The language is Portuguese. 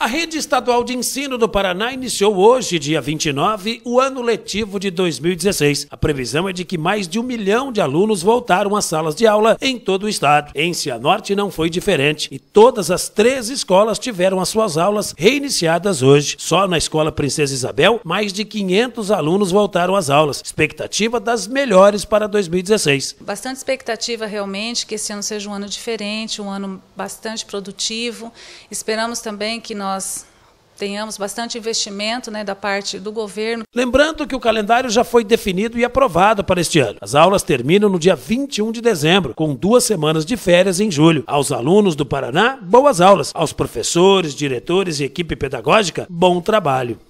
A Rede Estadual de Ensino do Paraná iniciou hoje, dia 29, o ano letivo de 2016. A previsão é de que mais de um milhão de alunos voltaram às salas de aula em todo o estado. Em Cianorte não foi diferente e todas as três escolas tiveram as suas aulas reiniciadas hoje. Só na Escola Princesa Isabel, mais de 500 alunos voltaram às aulas. Expectativa das melhores para 2016. Bastante expectativa realmente que esse ano seja um ano diferente, um ano bastante produtivo. Esperamos também que nós nós tenhamos bastante investimento né, da parte do governo. Lembrando que o calendário já foi definido e aprovado para este ano. As aulas terminam no dia 21 de dezembro, com duas semanas de férias em julho. Aos alunos do Paraná, boas aulas. Aos professores, diretores e equipe pedagógica, bom trabalho.